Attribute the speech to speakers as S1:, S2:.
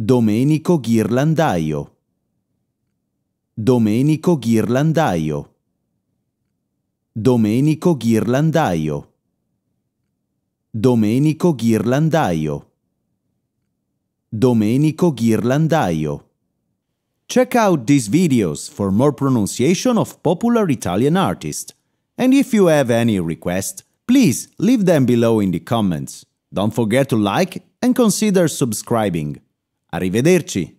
S1: Domenico Ghirlandaio. Domenico Ghirlandaio. Domenico Ghirlandaio. Domenico Ghirlandaio. Domenico Ghirlandaio. Check out these videos for more pronunciation of popular Italian artists. And if you have any requests, please leave them below in the comments. Don't forget to like and consider subscribing. Arrivederci!